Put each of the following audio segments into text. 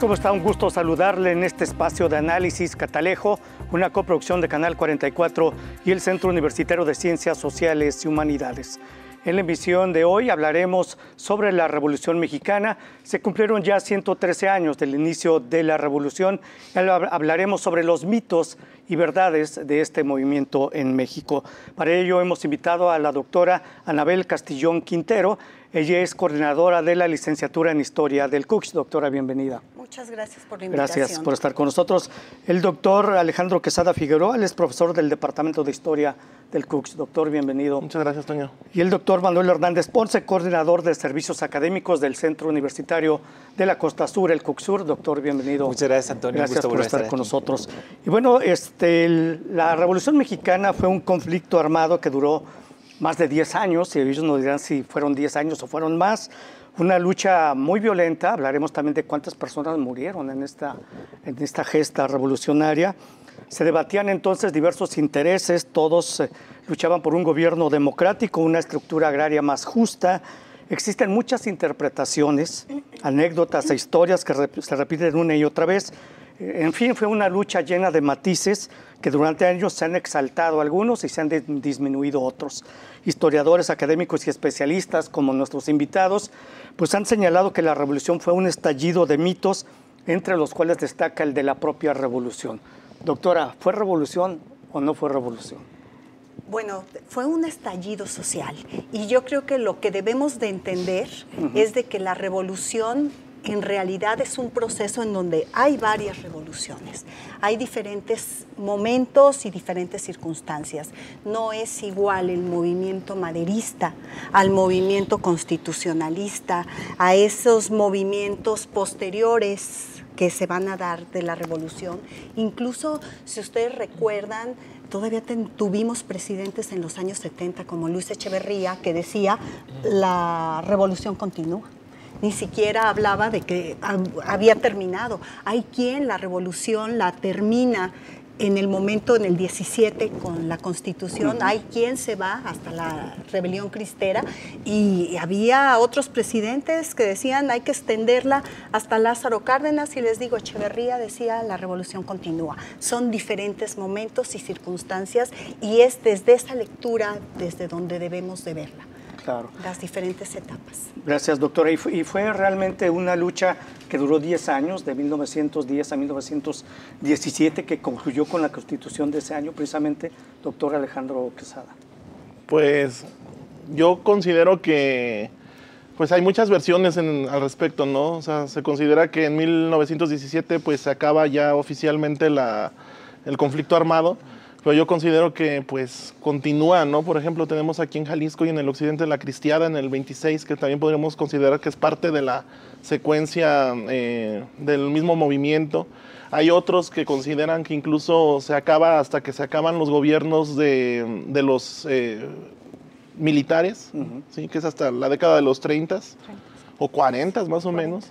¿Cómo está? Un gusto saludarle en este espacio de análisis Catalejo, una coproducción de Canal 44 y el Centro Universitario de Ciencias Sociales y Humanidades. En la emisión de hoy hablaremos sobre la Revolución Mexicana. Se cumplieron ya 113 años del inicio de la Revolución. Hablaremos sobre los mitos y verdades de este movimiento en México. Para ello hemos invitado a la doctora Anabel Castillón Quintero. Ella es coordinadora de la licenciatura en Historia del CUX, Doctora, bienvenida. Muchas gracias por la invitación. Gracias por estar con nosotros. El doctor Alejandro Quesada Figueroa, es profesor del Departamento de Historia del CUX. Doctor, bienvenido. Muchas gracias, Toño. Y el doctor Manuel Hernández Ponce, coordinador de servicios académicos del Centro Universitario de la Costa Sur, el CUCSUR. Doctor, bienvenido. Muchas gracias, Antonio. Gracias por estar, con nosotros. Y bueno, este, la Revolución Mexicana fue un conflicto armado que duró más de 10 años, y ellos nos dirán si fueron 10 años o fueron más. Una lucha muy violenta, hablaremos también de cuántas personas murieron en esta, en esta gesta revolucionaria. Se debatían entonces diversos intereses, todos eh, luchaban por un gobierno democrático, una estructura agraria más justa. Existen muchas interpretaciones, anécdotas e historias que se repiten una y otra vez. Eh, en fin, fue una lucha llena de matices que durante años se han exaltado algunos y se han disminuido otros. Historiadores, académicos y especialistas, como nuestros invitados, pues han señalado que la revolución fue un estallido de mitos, entre los cuales destaca el de la propia revolución. Doctora, ¿fue revolución o no fue revolución? Bueno, fue un estallido social y yo creo que lo que debemos de entender es de que la revolución en realidad es un proceso en donde hay varias revoluciones, hay diferentes momentos y diferentes circunstancias. No es igual el movimiento maderista al movimiento constitucionalista, a esos movimientos posteriores que se van a dar de la revolución. Incluso, si ustedes recuerdan, todavía tuvimos presidentes en los años 70 como Luis Echeverría que decía, la revolución continúa ni siquiera hablaba de que había terminado. Hay quien la revolución la termina en el momento, en el 17, con la constitución, hay quien se va hasta la rebelión cristera y había otros presidentes que decían hay que extenderla hasta Lázaro Cárdenas y les digo, Echeverría decía la revolución continúa. Son diferentes momentos y circunstancias y es desde esa lectura desde donde debemos de verla las diferentes etapas. Gracias, doctora. Y fue, realmente una lucha que duró 10 años, de 1910 a 1917, que concluyó con la constitución de ese año, precisamente, doctor Alejandro Quesada. Pues yo considero que pues hay muchas versiones al respecto, ¿no? O sea, se considera que en 1917 pues se acaba ya oficialmente el conflicto armado pero yo considero que pues continúa, ¿no? Por ejemplo, tenemos aquí en Jalisco y en el occidente la cristiada en el 26, que también podríamos considerar que es parte de la secuencia eh, del mismo movimiento. Hay otros que consideran que incluso se acaba hasta que se acaban los gobiernos de, los eh, militares, ¿sí? que es hasta la década de los 30, o 40 más o menos.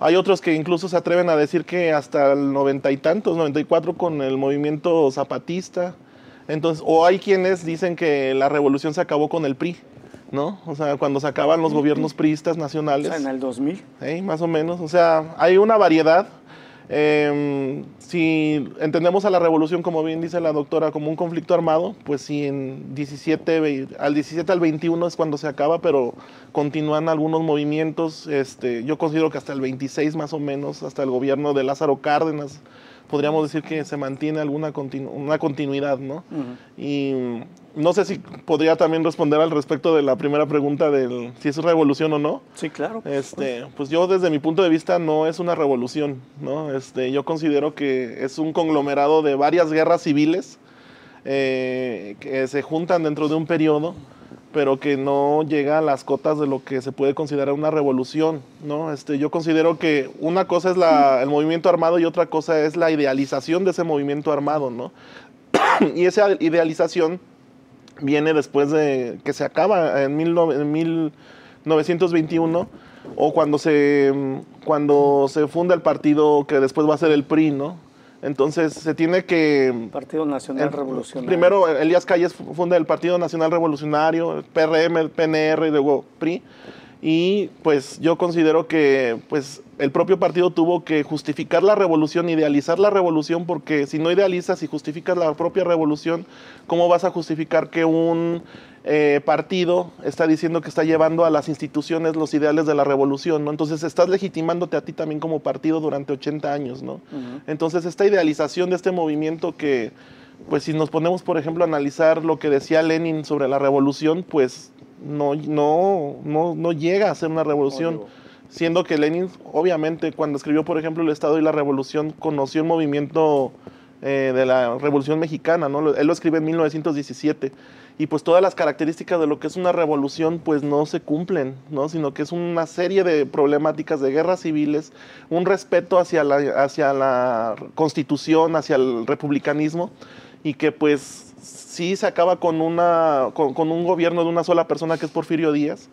Hay otros que incluso se atreven a decir que hasta el noventa y tantos, 94 con el movimiento zapatista. Entonces, o hay quienes dicen que la revolución se acabó con el PRI, ¿no? O sea, cuando se acaban los gobiernos priistas nacionales. en el 2000. ¿eh? Más o menos. O sea, hay una variedad eh, si entendemos a la revolución, como bien dice la doctora, como un conflicto armado, pues sí en 17, al 17 al 21 es cuando se acaba, pero continúan algunos movimientos, este, yo considero que hasta el 26 más o menos, hasta el gobierno de Lázaro Cárdenas, podríamos decir que se mantiene alguna una continuidad, ¿no? Y no sé si podría también responder al respecto de la primera pregunta del si es revolución o no. Sí, claro. Este, pues yo desde mi punto de vista no es una revolución, ¿no? Este, yo considero que es un conglomerado de varias guerras civiles eh, que se juntan dentro de un periodo pero que no llega a las cotas de lo que se puede considerar una revolución, ¿no? Este, yo considero que una cosa es el movimiento armado y otra cosa es la idealización de ese movimiento armado, ¿no? y esa idealización viene después de que se acaba en, 1921 o cuando se, mm, cuando se funda el partido que después va a ser el PRI, ¿no? Entonces se tiene que... Partido Nacional Revolucionario. Primero Elías Calles funda el Partido Nacional Revolucionario, el PRM, el PNR y luego PRI y pues yo considero que pues el propio partido tuvo que justificar la revolución, idealizar la revolución, porque si no idealizas y justificas la propia revolución, ¿cómo vas a justificar que un eh, partido está diciendo que está llevando a las instituciones los ideales de la revolución, ¿no? Entonces estás legitimándote a ti también como partido durante 80 años, ¿no? Entonces esta idealización de este movimiento que pues si nos ponemos, por ejemplo, a analizar lo que decía Lenin sobre la revolución, pues no, no, no, no llega a ser una revolución. Siendo que Lenin, obviamente, cuando escribió, por ejemplo, El Estado y la Revolución, conoció el movimiento eh, de la Revolución Mexicana, ¿no? Él lo escribe en 1917. Y pues todas las características de lo que es una revolución, pues no se cumplen, ¿no? Sino que es una serie de problemáticas de guerras civiles, un respeto hacia la, hacia la constitución, hacia el republicanismo, y que pues sí se acaba con, una, con, un gobierno de una sola persona que es Porfirio Díaz,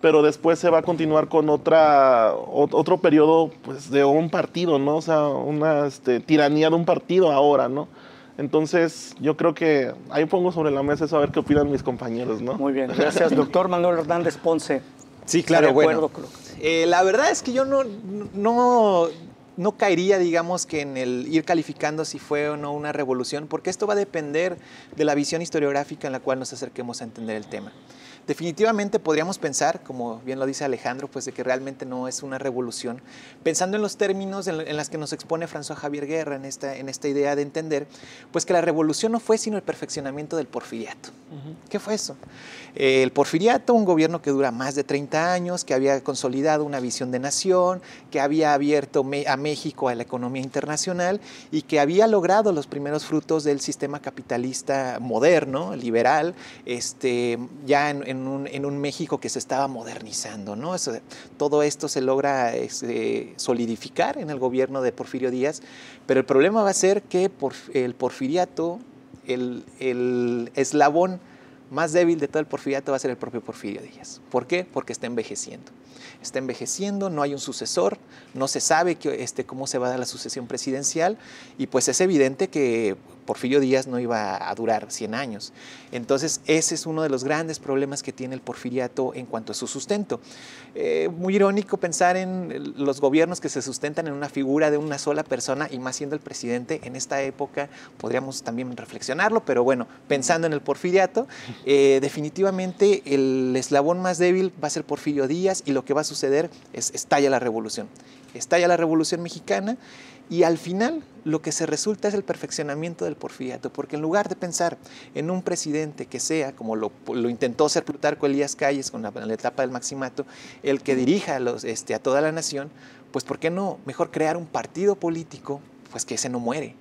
pero después se va a continuar con otra, otro periodo pues, de un partido, ¿no? O sea, una este, tiranía de un partido ahora, ¿no? Entonces, yo creo que ahí pongo sobre la mesa eso a ver qué opinan mis compañeros, ¿no? Muy bien, gracias, doctor Manuel Hernández Ponce. Sí, claro, acuerdo, eh, la verdad es que yo no, no no caería, digamos, que en el ir calificando si fue o no una revolución, porque esto va a depender de la visión historiográfica en la cual nos acerquemos a entender el tema definitivamente podríamos pensar, como bien lo dice Alejandro, pues de que realmente no es una revolución, pensando en los términos en, las que nos expone François Javier Guerra en esta, en esta idea de entender, pues que la revolución no fue sino el perfeccionamiento del porfiriato. ¿Qué fue eso? Eh, el porfiriato, un gobierno que dura más de 30 años, que había consolidado una visión de nación, que había abierto a México a la economía internacional y que había logrado los primeros frutos del sistema capitalista moderno, liberal, este, ya en en un, en un México que se estaba modernizando. ¿no? Eso, todo esto se logra este, solidificar en el gobierno de Porfirio Díaz, pero el problema va a ser que por el porfiriato, el, el eslabón más débil de todo el porfiriato va a ser el propio Porfirio Díaz. ¿Por qué? Porque está envejeciendo. Está envejeciendo, no hay un sucesor, no se sabe que, este, cómo se va a dar la sucesión presidencial y pues es evidente que Porfirio Díaz no iba a durar 100 años. Entonces, ese es uno de los grandes problemas que tiene el porfiriato en cuanto a su sustento. Eh, muy irónico pensar en los gobiernos que se sustentan en una figura de una sola persona y más siendo el presidente en esta época, podríamos también reflexionarlo, pero bueno, pensando en el porfiriato, eh, definitivamente el eslabón más débil va a ser Porfirio Díaz y lo que va a suceder es estalla la revolución. Estalla la revolución mexicana. Y al final lo que se resulta es el perfeccionamiento del porfiriato, porque en lugar de pensar en un presidente que sea, como lo, intentó hacer Plutarco Elías Calles con la, etapa del maximato, el que dirija a, los, este, a toda la nación, pues ¿por qué no mejor crear un partido político pues que ese no muere?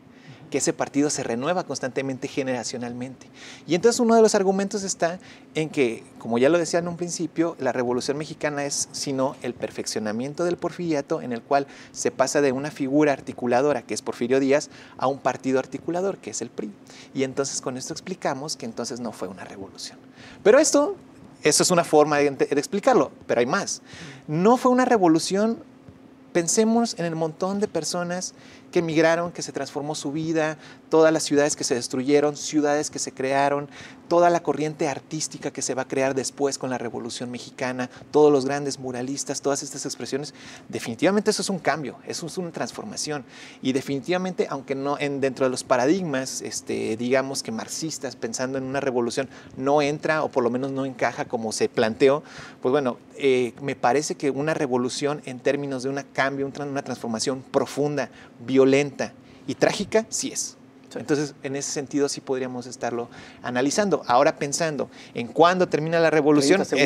que ese partido se renueva constantemente generacionalmente. Y entonces uno de los argumentos está en que, como ya lo decía en un principio, la Revolución Mexicana es sino el perfeccionamiento del porfiriato en el cual se pasa de una figura articuladora, que es Porfirio Díaz, a un partido articulador, que es el PRI. Y entonces con esto explicamos que entonces no fue una revolución. Pero esto eso es una forma de, de, explicarlo, pero hay más. No fue una revolución. Pensemos en el montón de personas que emigraron, que se transformó su vida, todas las ciudades que se destruyeron, ciudades que se crearon, toda la corriente artística que se va a crear después con la Revolución Mexicana, todos los grandes muralistas, todas estas expresiones, definitivamente eso es un cambio, eso es una transformación. Y definitivamente, aunque no en, dentro de los paradigmas, este, digamos que marxistas, pensando en una revolución, no entra o por lo menos no encaja como se planteó, pues bueno, eh, me parece que una revolución en términos de un cambio, una transformación profunda, violenta, violenta y trágica, sí es. Entonces, en ese sentido, sí podríamos estarlo analizando. Ahora pensando en cuándo termina la revolución, ese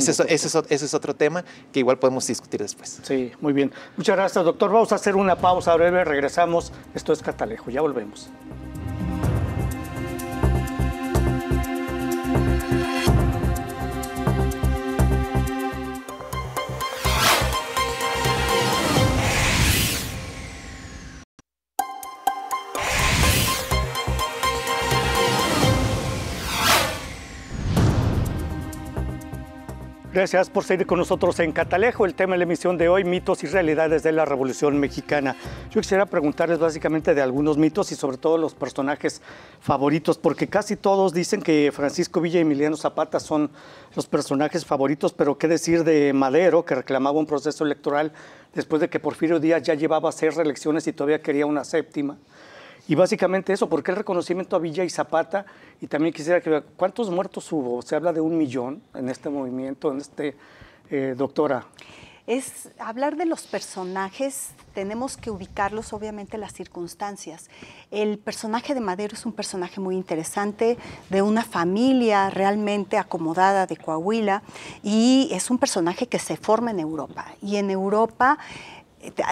es, otro tema que igual podemos discutir después. Sí, muy bien. Muchas gracias, doctor. Vamos a hacer una pausa breve. Regresamos. Esto es Catalejo. Ya volvemos. Gracias por seguir con nosotros en Catalejo. El tema de la emisión de hoy, mitos y realidades de la Revolución Mexicana. Yo quisiera preguntarles básicamente de algunos mitos y sobre todo los personajes favoritos, porque casi todos dicen que Francisco Villa y Emiliano Zapata son los personajes favoritos, pero qué decir de Madero, que reclamaba un proceso electoral después de que Porfirio Díaz ya llevaba seis reelecciones y todavía quería una séptima. Y básicamente eso, porque el reconocimiento a Villa y Zapata, y también quisiera que vea cuántos muertos hubo, se habla de un millón en este movimiento, en este, eh, doctora. Es hablar de los personajes, tenemos que ubicarlos obviamente las circunstancias. El personaje de Madero es un personaje muy interesante, de una familia realmente acomodada de Coahuila, y es un personaje que se forma en Europa. Y en Europa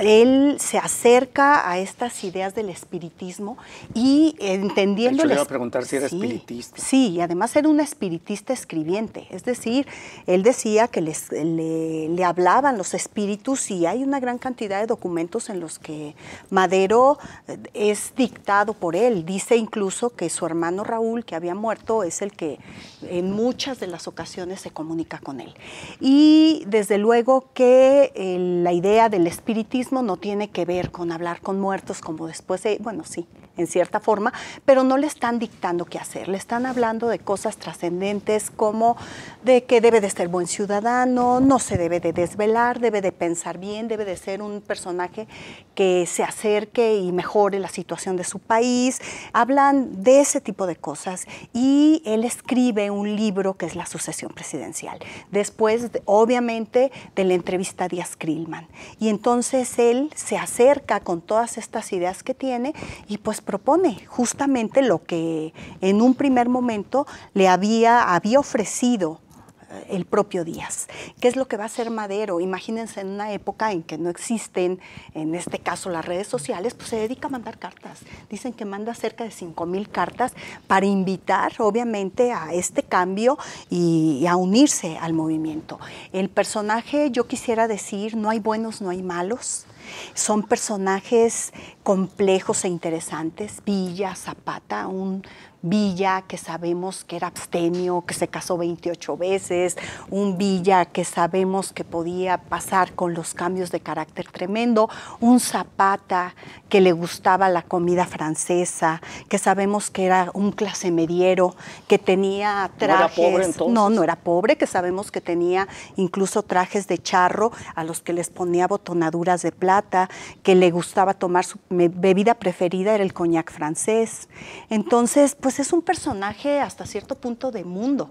él se acerca a estas ideas del espiritismo y entendiendo... Yo le iba a preguntar si era espiritista. Sí, y además era un espiritista escribiente, es decir, él decía que le, hablaban los espíritus y hay una gran cantidad de documentos en los que Madero eh, es dictado por él. Dice incluso que su hermano Raúl, que había muerto, es el que en muchas de las ocasiones se comunica con él. Y desde luego que eh, la idea del espíritu no tiene que ver con hablar con muertos, como después, de... bueno, sí, en cierta forma, pero no le están dictando qué hacer, le están hablando de cosas trascendentes como de que debe de ser buen ciudadano, no se debe de desvelar, debe de pensar bien, debe de ser un personaje que se acerque y mejore la situación de su país. Hablan de ese tipo de cosas y él escribe un libro que es La sucesión presidencial, después obviamente de la entrevista a Díaz Krillman. Y entonces él se acerca con todas estas ideas que tiene y pues propone, justamente lo que en un primer momento le había, había ofrecido eh, el propio Díaz. ¿Qué es lo que va a hacer Madero? Imagínense en una época en que no existen, en este caso las redes sociales, pues se dedica a mandar cartas. Dicen que manda cerca de 5000 mil cartas para invitar, obviamente, a este cambio y, a unirse al movimiento. El personaje, yo quisiera decir, no hay buenos, no hay malos. Son personajes complejos e interesantes. Villa, Zapata, un Villa que sabemos que era abstenio, que se casó 28 veces, un Villa que sabemos que podía pasar con los cambios de carácter tremendo, un Zapata que le gustaba la comida francesa, que sabemos que era un clase mediero, que tenía trajes. ¿No era pobre No, no era pobre, que sabemos que tenía incluso trajes de charro a los que les ponía botonaduras de plata, que le gustaba tomar su bebida preferida era el coñac francés. Entonces, pues pues, es un personaje hasta cierto punto de mundo.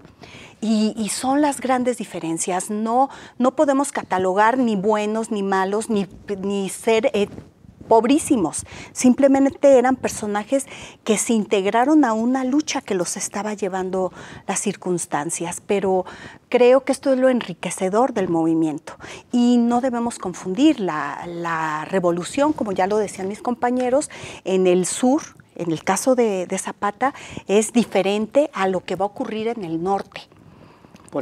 Y, son las grandes diferencias. No, no podemos catalogar ni buenos, ni malos, ni, ser... Eh, pobrísimos. Simplemente eran personajes que se integraron a una lucha que los estaba llevando las circunstancias. Pero creo que esto es lo enriquecedor del movimiento. Y no debemos confundir la, la revolución, como ya lo decían mis compañeros, en el sur en el caso de, Zapata, es diferente a lo que va a ocurrir en el norte.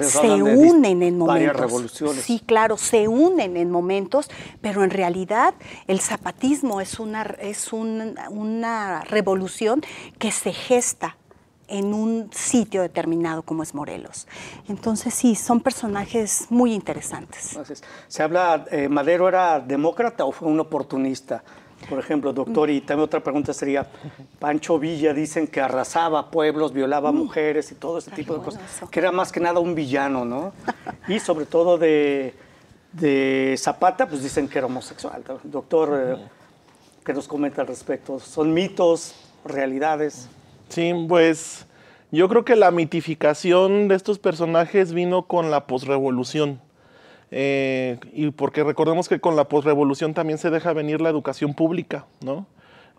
se unen en momentos. Revoluciones. Sí, claro, se unen en momentos, pero en realidad el zapatismo es una, es una revolución que se gesta en un sitio determinado como es Morelos. Entonces sí, son personajes muy interesantes. se habla, eh, Madero era demócrata o fue un oportunista. Por ejemplo, doctor, y también otra pregunta sería, Pancho Villa dicen que arrasaba pueblos, violaba mm. mujeres y todo ese tipo de cosas, que era más que nada un villano, ¿no? Y sobre todo de, de Zapata, pues dicen que era homosexual. Doctor, eh, ¿qué nos comenta al respecto? ¿Son mitos, realidades? Sí, pues yo creo que la mitificación de estos personajes vino con la posrevolución eh, y porque recordemos que con la posrevolución también se deja venir la educación pública, ¿no?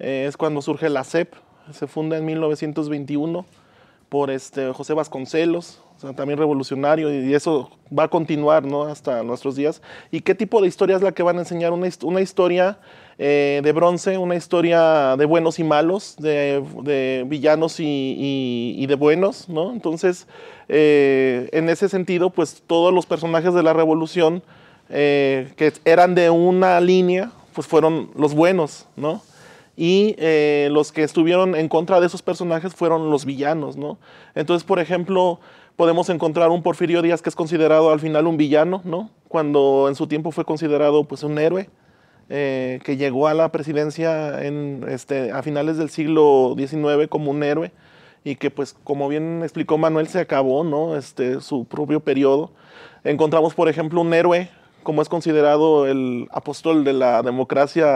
Eh, es cuando surge la CEP se funda en 1921 por este José Vasconcelos, también revolucionario, y eso va a continuar hasta nuestros días. ¿Y qué tipo de historia es la que van a enseñar? Una, historia eh, de bronce, una historia de buenos y malos, de, villanos y, de buenos, ¿no? Entonces, eh, en ese sentido, pues todos los personajes de la revolución eh, que eran de una línea, pues fueron los buenos, ¿no? y eh, los que estuvieron en contra de esos personajes fueron los villanos, ¿no? Entonces, por ejemplo, podemos encontrar un Porfirio Díaz que es considerado al final un villano, ¿no? Cuando en su tiempo fue considerado pues un héroe eh, que llegó a la presidencia en, este, a finales del siglo XIX como un héroe y que pues como bien explicó Manuel se acabó, ¿no? Este, su propio periodo. Encontramos por ejemplo un héroe como es considerado el apóstol de la democracia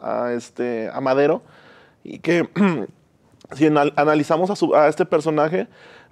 a, este, a Madero, y que si analizamos a, a este personaje,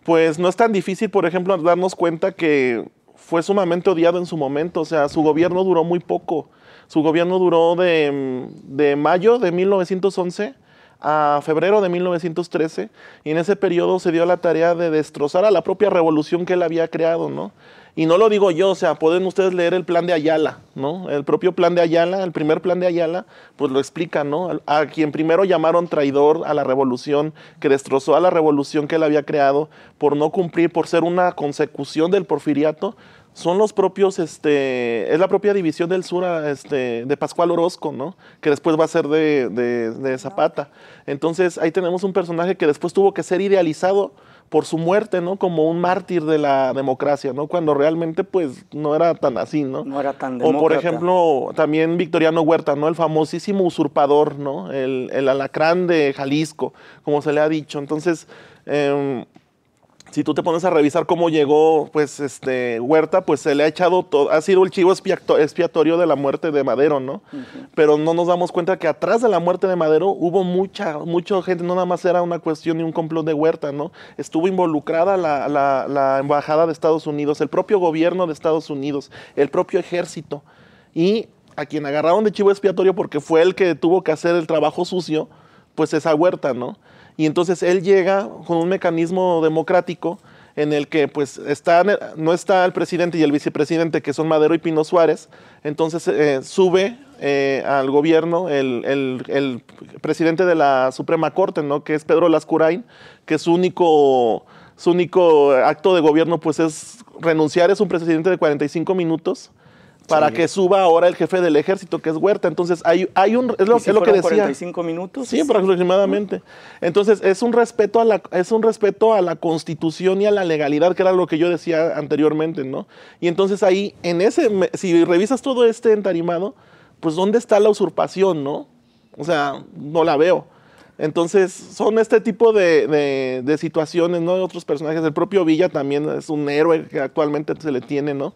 pues no es tan difícil, por ejemplo, darnos cuenta que fue sumamente odiado en su momento, o sea, su gobierno duró muy poco. Su gobierno duró de, de, mayo de 1911 a febrero de 1913 y en ese periodo se dio la tarea de destrozar a la propia revolución que él había creado, ¿no? Y no lo digo yo, o sea, pueden ustedes leer el plan de Ayala, ¿no? El propio plan de Ayala, el primer plan de Ayala, pues lo explica, ¿no? A quien primero llamaron traidor a la revolución, que destrozó a la revolución que él había creado por no cumplir, por ser una consecución del porfiriato, son los propios, este, es la propia división del sur este, de Pascual Orozco, ¿no? Que después va a ser de, de, de Zapata. Entonces ahí tenemos un personaje que después tuvo que ser idealizado por su muerte, ¿no? Como un mártir de la democracia, ¿no? Cuando realmente, pues, no era tan así, ¿no? No era tan demócrata. O, por ejemplo, también Victoriano Huerta, ¿no? El famosísimo usurpador, ¿no? El, alacrán de Jalisco, como se le ha dicho. Entonces, em, si tú te pones a revisar cómo llegó pues, este, Huerta, pues se le ha echado, todo, ha sido el chivo expiatorio de la muerte de Madero, ¿no? Pero no nos damos cuenta que atrás de la muerte de Madero hubo mucha, mucha gente, no nada más era una cuestión y un complot de Huerta, ¿no? Estuvo involucrada la, la embajada de Estados Unidos, el propio gobierno de Estados Unidos, el propio ejército. Y a quien agarraron de chivo expiatorio porque fue el que tuvo que hacer el trabajo sucio, pues esa Huerta, ¿no? Y entonces él llega con un mecanismo democrático en el que pues está, no está el presidente y el vicepresidente, que son Madero y Pino Suárez, entonces eh, sube eh, al gobierno el, el, el, presidente de la Suprema Corte, ¿no? que es Pedro Lascurain, que su único, su único acto de gobierno pues es renunciar, es un presidente de 45 minutos, para que suba ahora el jefe del ejército, que es Huerta. Entonces, hay, hay un. Es lo, que decía. 45 minutos? Sí, aproximadamente. Entonces, es un, respeto a la, es un respeto a la constitución y a la legalidad, que era lo que yo decía anteriormente, ¿no? Y entonces ahí, en ese. Si revisas todo este entarimado, pues, ¿dónde está la usurpación, no? O sea, no la veo. Entonces, son este tipo de, de situaciones, ¿no? De otros personajes. El propio Villa también es un héroe que actualmente se le tiene, ¿no?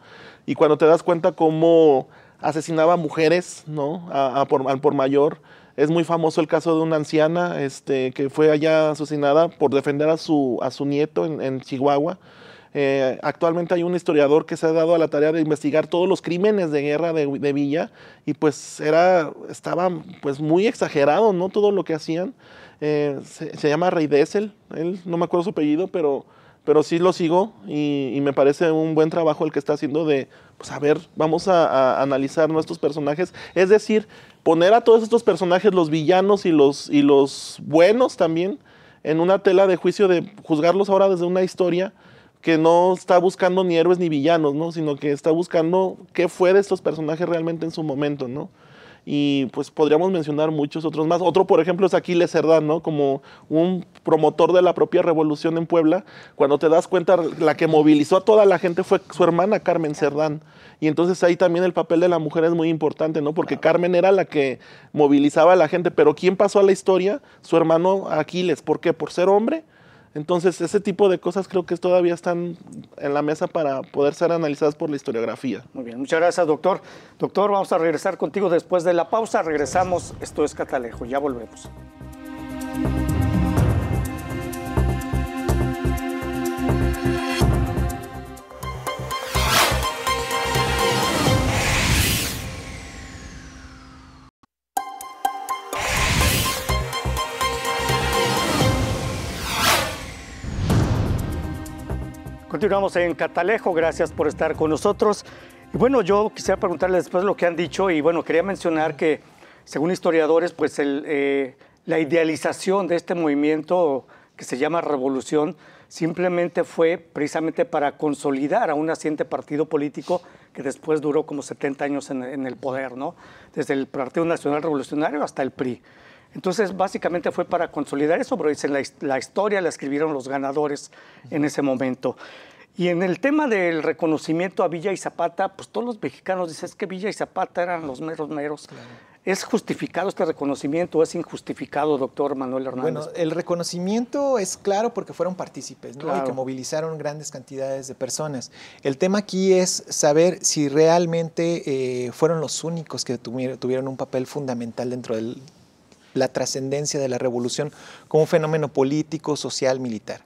Y cuando te das cuenta cómo asesinaba mujeres, ¿no? por, mayor. Es muy famoso el caso de una anciana este, que fue allá asesinada por defender a su, a su nieto en, Chihuahua. Eh, actualmente hay un historiador que se ha dado a la tarea de investigar todos los crímenes de guerra de, Villa y pues era, estaba pues muy exagerado, ¿no? Todo lo que hacían. Eh, se, llama Rey Dessel, él, no me acuerdo su apellido, pero pero sí lo sigo y, me parece un buen trabajo el que está haciendo de, pues a ver, vamos a, analizar nuestros personajes. Es decir, poner a todos estos personajes, los villanos y los, y los buenos también, en una tela de juicio de juzgarlos ahora desde una historia que no está buscando ni héroes ni villanos, ¿no? Sino que está buscando qué fue de estos personajes realmente en su momento, ¿no? y pues podríamos mencionar muchos otros más. Otro, por ejemplo, es Aquiles Cerdán, ¿no? Como un promotor de la propia revolución en Puebla. Cuando te das cuenta, la que movilizó a toda la gente fue su hermana Carmen Cerdán. Y entonces ahí también el papel de la mujer es muy importante, ¿no? Porque Carmen era la que movilizaba a la gente, pero ¿quién pasó a la historia? Su hermano Aquiles. ¿Por qué? ¿Por ser hombre? Entonces, ese tipo de cosas creo que todavía están en la mesa para poder ser analizadas por la historiografía. Muy bien, muchas gracias, doctor. Doctor, vamos a regresar contigo después de la pausa. Regresamos. Esto es Catalejo. Ya volvemos. Continuamos en Catalejo, gracias por estar con nosotros. Y bueno, yo quisiera preguntarles después lo que han dicho y bueno, quería mencionar que según historiadores, pues eh, la idealización de este movimiento que se llama revolución simplemente fue precisamente para consolidar a un naciente partido político que después duró como 70 años en, en el poder, ¿no? Desde el Partido Nacional Revolucionario hasta el PRI. Entonces, básicamente fue para consolidar eso, pero dicen, la, historia la escribieron los ganadores en ese momento. Y en el tema del reconocimiento a Villa y Zapata, pues todos los mexicanos dicen es que Villa y Zapata eran los meros meros. ¿Es justificado este reconocimiento o es injustificado, doctor Manuel Hernández? Bueno, el reconocimiento es claro porque fueron partícipes ¿no? y que movilizaron grandes cantidades de personas. El tema aquí es saber si realmente eh, fueron los únicos que tuvieron un papel fundamental dentro del, la trascendencia de la revolución como un fenómeno político, social, militar.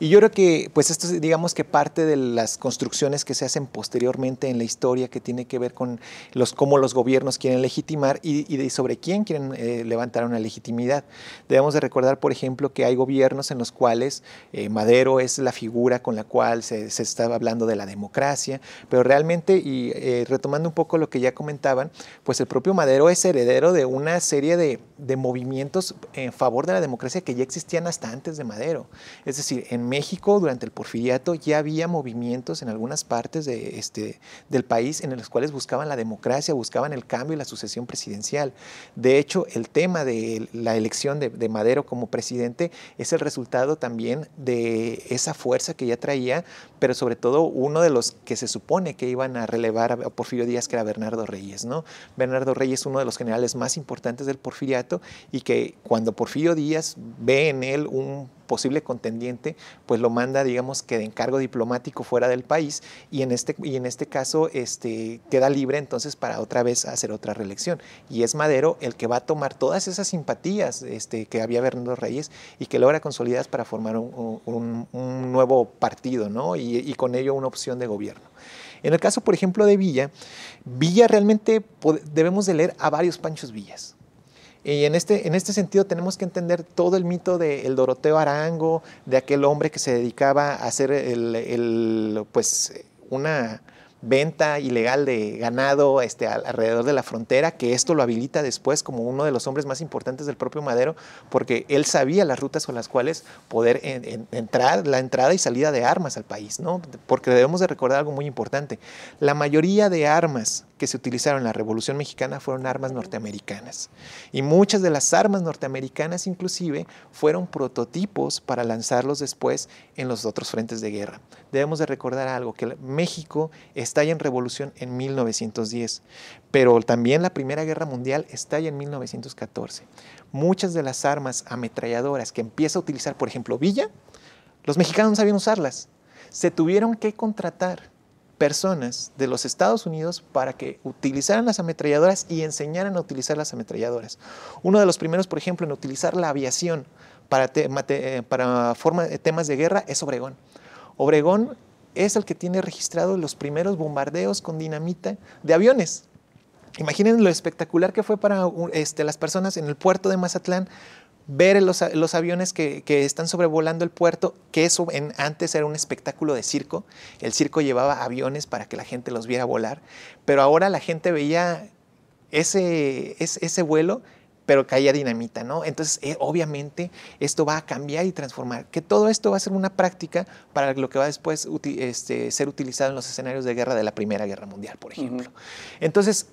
Y yo creo que, pues esto es, digamos que parte de las construcciones que se hacen posteriormente en la historia, que tiene que ver con los, cómo los gobiernos quieren legitimar y, sobre quién quieren eh, levantar una legitimidad. Debemos de recordar, por ejemplo, que hay gobiernos en los cuales eh, Madero es la figura con la cual se, estaba está hablando de la democracia, pero realmente, y eh, retomando un poco lo que ya comentaban, pues el propio Madero es heredero de una serie de, de movimientos en favor de la democracia que ya existían hasta antes de Madero. Es decir, en México durante el porfiriato ya había movimientos en algunas partes de, este, del país en los cuales buscaban la democracia, buscaban el cambio y la sucesión presidencial. De hecho, el tema de la elección de, Madero como presidente es el resultado también de esa fuerza que ya traía, pero sobre todo uno de los que se supone que iban a relevar a Porfirio Díaz, que era Bernardo Reyes. ¿no? Bernardo Reyes, uno de los generales más importantes del porfiriato y que cuando Porfirio Díaz ve en él un posible contendiente, pues lo manda, digamos, que de encargo diplomático fuera del país y en este, y en este caso este, queda libre entonces para otra vez hacer otra reelección. Y es Madero el que va a tomar todas esas simpatías este, que había Bernardo Reyes y que logra consolidadas para formar un, nuevo partido, ¿no? Y, y con ello una opción de gobierno. En el caso, por ejemplo, de Villa, Villa realmente debemos de leer a varios Panchos Villas y en este, en este sentido tenemos que entender todo el mito del el Doroteo Arango, de aquel hombre que se dedicaba a hacer el pues, una venta ilegal de ganado este, alrededor de la frontera, que esto lo habilita después como uno de los hombres más importantes del propio Madero, porque él sabía las rutas con las cuales poder entrar, la entrada y salida de armas al país, ¿no? Porque debemos de recordar algo muy importante. La mayoría de armas que se utilizaron en la Revolución Mexicana fueron armas norteamericanas. Y muchas de las armas norteamericanas inclusive fueron prototipos para lanzarlos después en los otros frentes de guerra. Debemos de recordar algo, que México es estalla en revolución en 1910, pero también la Primera Guerra Mundial estalla en 1914. Muchas de las armas ametralladoras que empieza a utilizar, por ejemplo, Villa, los mexicanos no sabían usarlas. Se tuvieron que contratar personas de los Estados Unidos para que utilizaran las ametralladoras y enseñaran a utilizar las ametralladoras. Uno de los primeros, por ejemplo, en utilizar la aviación para, eh, temas de guerra es Obregón. Obregón es el que tiene registrados los primeros bombardeos con dinamita de aviones. Imaginen lo espectacular que fue para este, las personas en el puerto de Mazatlán ver los, aviones que, están sobrevolando el puerto, que eso antes era un espectáculo de circo. El circo llevaba aviones para que la gente los viera volar, pero ahora la gente veía ese vuelo pero caía dinamita, ¿no? Entonces, eh, obviamente, esto va a cambiar y transformar, que todo esto va a ser una práctica para lo que va después este, ser utilizado en los escenarios de guerra de la Primera Guerra Mundial, por ejemplo. Entonces,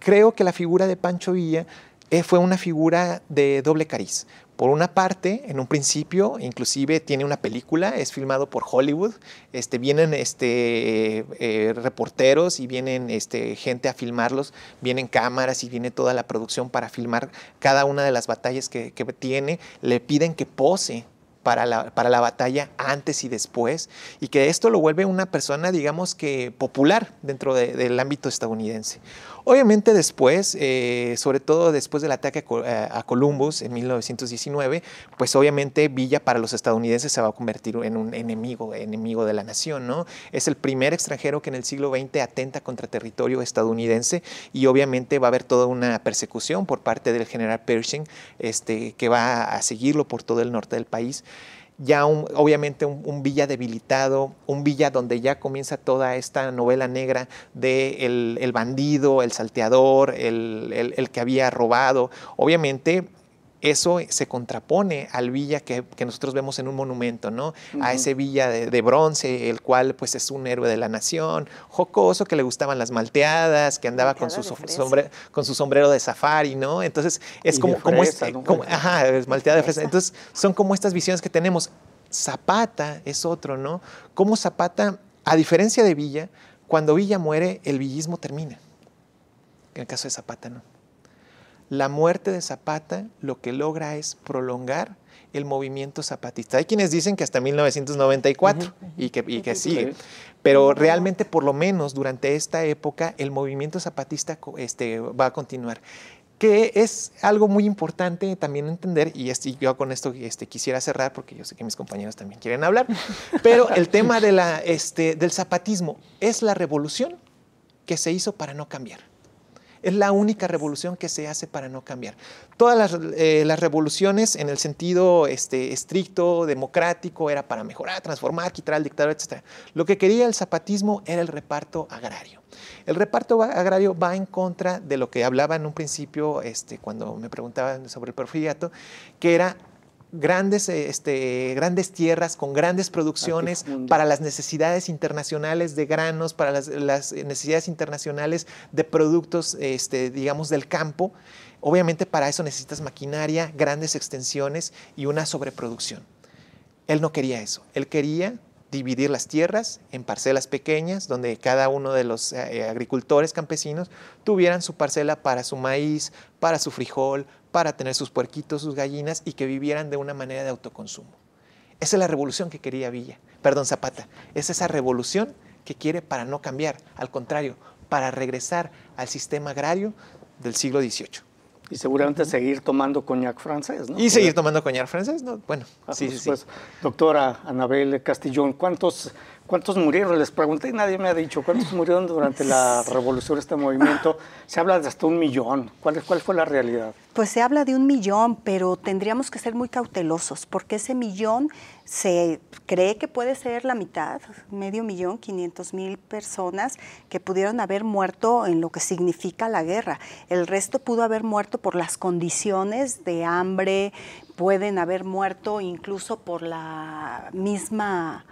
creo que la figura de Pancho Villa eh, fue una figura de doble cariz. Por una parte, en un principio, inclusive tiene una película, es filmado por Hollywood, este, vienen este, eh, eh, reporteros y vienen este, gente a filmarlos, vienen cámaras y viene toda la producción para filmar cada una de las batallas que, tiene, le piden que pose para la, batalla antes y después, y que esto lo vuelve una persona, digamos que, popular dentro del ámbito estadounidense. Obviamente después, eh, sobre todo después del ataque a, eh, Columbus en 1919, pues obviamente Villa para los estadounidenses se va a convertir en un enemigo, enemigo de la nación, ¿no? Es el primer extranjero que en el siglo XX atenta contra territorio estadounidense y obviamente va a haber toda una persecución por parte del general Pershing, este, que va a seguirlo por todo el norte del país ya obviamente un, Villa debilitado, un Villa donde ya comienza toda esta novela negra de el, el bandido, el salteador, el, el, que había robado. Obviamente eso se contrapone al Villa que, nosotros vemos en un monumento, ¿no? A ese Villa de, bronce, el cual pues es un héroe de la nación, jocoso, que le gustaban las malteadas, que andaba con su, sombrero de safari, ¿no? Entonces es este, como, ajá, malteada de fresa. Entonces son como estas visiones que tenemos. Zapata es otro, ¿no? Como Zapata, a diferencia de Villa, cuando Villa muere, el villismo termina. En el caso de Zapata, ¿no? La muerte de Zapata lo que logra es prolongar el movimiento zapatista. Hay quienes dicen que hasta 1994 y que, y sigue, pero realmente por lo menos durante esta época el movimiento zapatista este, va a continuar que es algo muy importante también entender, y, yo con esto este, quisiera cerrar porque yo sé que mis compañeros también quieren hablar, pero el tema este, del zapatismo es la revolución que se hizo para no cambiar. Es la única revolución que se hace para no cambiar. Todas eh, las, revoluciones en el sentido este, estricto, democrático, era para mejorar, transformar, quitar al dictador, etc. Lo que quería el zapatismo era el reparto agrario. El reparto agrario va en contra de lo que hablaba en un principio este, cuando me preguntaban sobre el porfiriato, que era grandes, este, grandes tierras con grandes producciones para las necesidades internacionales de granos, para las, necesidades internacionales de productos, este, digamos, del campo. Obviamente para eso necesitas maquinaria, grandes extensiones y una sobreproducción. Él no quería eso. Él quería dividir las tierras en parcelas pequeñas, donde cada uno de los eh, eh, agricultores campesinos tuvieran su parcela para su maíz, para su frijol, para tener sus puerquitos, sus gallinas y que vivieran de una manera de autoconsumo. Esa es la revolución que quería Villa, perdón Zapata, es esa revolución que quiere para no cambiar, al contrario, para regresar al sistema agrario del siglo XVIII. Y seguramente seguir tomando coñac francés, ¿no? Y seguir tomando coñac francés, ¿no? Bueno, así ah, sí, sí, Doctora Anabel Castillón, ¿cuántos, ¿cuántos murieron? Les pregunté y nadie me ha dicho cuántos murieron durante la revolución, este movimiento. Se habla de hasta un millón. ¿Cuál, cuál fue la realidad? Pues se habla de un millón, pero tendríamos que ser muy cautelosos, porque ese millón se cree que puede ser la mitad, medio millón, 500 mil personas que pudieron haber muerto en lo que significa la guerra. El resto pudo haber muerto por las condiciones de hambre, pueden haber muerto incluso por la misma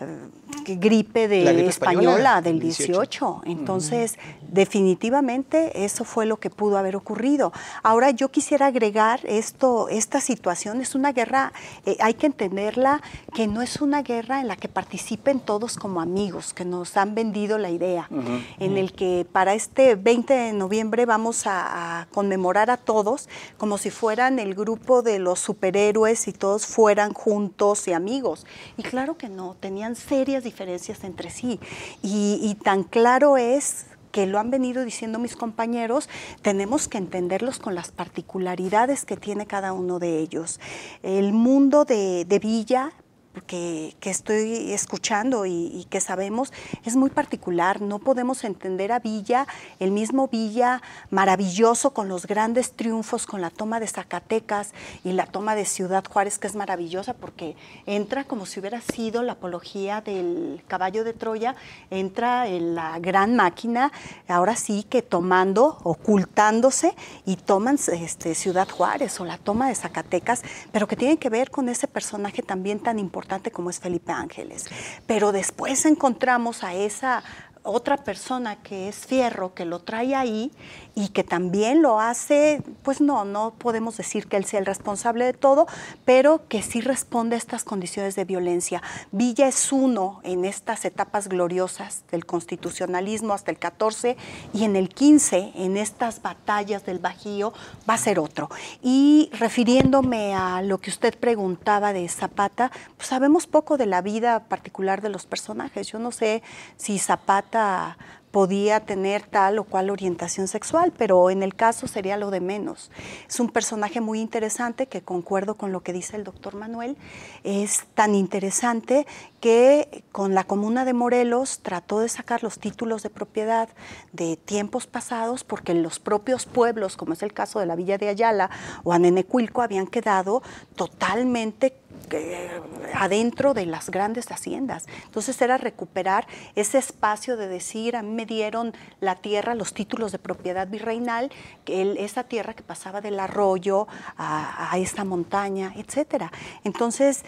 eh, gripe de española, del 18. Entonces, definitivamente eso fue lo que pudo haber ocurrido. Ahora yo quisiera agregar esto, esta situación es una guerra, eh, hay que entenderla que no es una guerra en la que participen todos como amigos, que nos han vendido la idea, en el que para este 20 de noviembre vamos a, a conmemorar a todos como si fueran el grupo de los superhéroes y todos fueran juntos y amigos. Y claro que no, tenían serias diferencias entre sí. Y, tan claro es que lo han venido diciendo mis compañeros, tenemos que entenderlos con las particularidades que tiene cada uno de ellos. El mundo de, de Villa, que, estoy escuchando y, que sabemos es muy particular. No podemos entender a Villa, el mismo Villa maravilloso con los grandes triunfos, con la toma de Zacatecas y la toma de Ciudad Juárez, que es maravillosa porque entra como si hubiera sido la apología del caballo de Troya, entra en la gran máquina, ahora sí que tomando, ocultándose y toman este, Ciudad Juárez o la toma de Zacatecas, pero que tienen que ver con ese personaje también tan importante como es Felipe Ángeles. Pero después encontramos a esa otra persona que es Fierro, que lo trae ahí y que también lo hace, pues no, no podemos decir que él sea el responsable de todo, pero que sí responde a estas condiciones de violencia. Villa es uno en estas etapas gloriosas del constitucionalismo hasta el 14 y en el 15, en estas batallas del Bajío, va a ser otro. Y refiriéndome a lo que usted preguntaba de Zapata, pues sabemos poco de la vida particular de los personajes. Yo no sé si Zapata podía tener tal o cual orientación sexual, pero en el caso sería lo de menos. Es un personaje muy interesante que concuerdo con lo que dice el doctor Manuel, es tan interesante que con la comuna de Morelos trató de sacar los títulos de propiedad de tiempos pasados porque los propios pueblos, como es el caso de la Villa de Ayala o Anenecuilco, habían quedado totalmente adentro de las grandes haciendas. Entonces era recuperar ese espacio de decir, a mí me dieron la tierra, los títulos de propiedad virreinal, que esa tierra que pasaba del arroyo a, a esta montaña, etcétera Entonces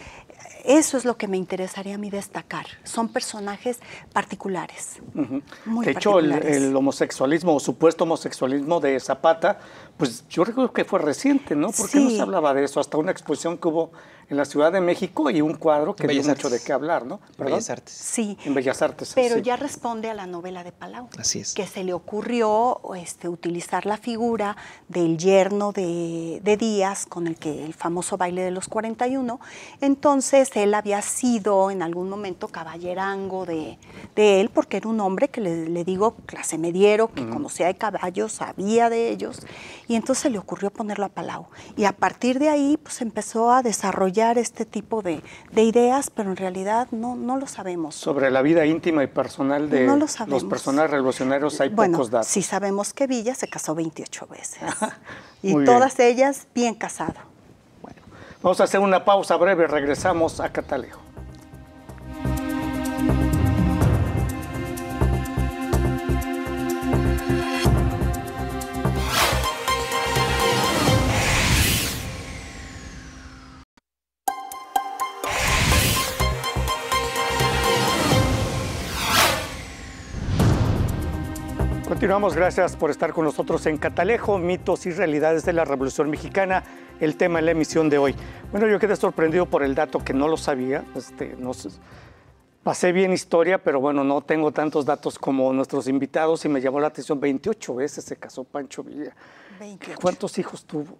eso es lo que me interesaría a mí destacar. Son personajes particulares. de hecho, el, homosexualismo o supuesto homosexualismo de Zapata, pues yo recuerdo que fue reciente, ¿no? Porque no se hablaba de eso? Hasta una exposición que hubo en la Ciudad de México y un cuadro que dio hecho de qué hablar, ¿no? En Bellas Artes. Sí. En Bellas Artes. Pero ya responde a la novela de Palau. Así es. Que se le ocurrió este, utilizar la figura del yerno de, de Díaz con el que el famoso baile de los 41. Entonces, él había sido en algún momento caballerango de, él, porque era un hombre que le, digo, clase mediero, que conocía de caballos, sabía de ellos, y entonces le ocurrió ponerlo a Palau. Y a partir de ahí, pues empezó a desarrollar este tipo de, ideas, pero en realidad no, no lo sabemos. Sobre la vida íntima y personal de los personajes revolucionarios hay pocos datos. Sí sabemos que Villa se casó 28 veces, y todas ellas bien casado. Vamos a hacer una pausa breve, regresamos a Catalejo. gracias por estar con nosotros en Catalejo, mitos y realidades de la Revolución Mexicana, el tema de la emisión de hoy. Bueno, yo quedé sorprendido por el dato que no lo sabía, este, no pasé bien historia, pero bueno, no tengo tantos datos como nuestros invitados y me llamó la atención, 28 veces se casó Pancho Villa. ¿Cuántos hijos tuvo?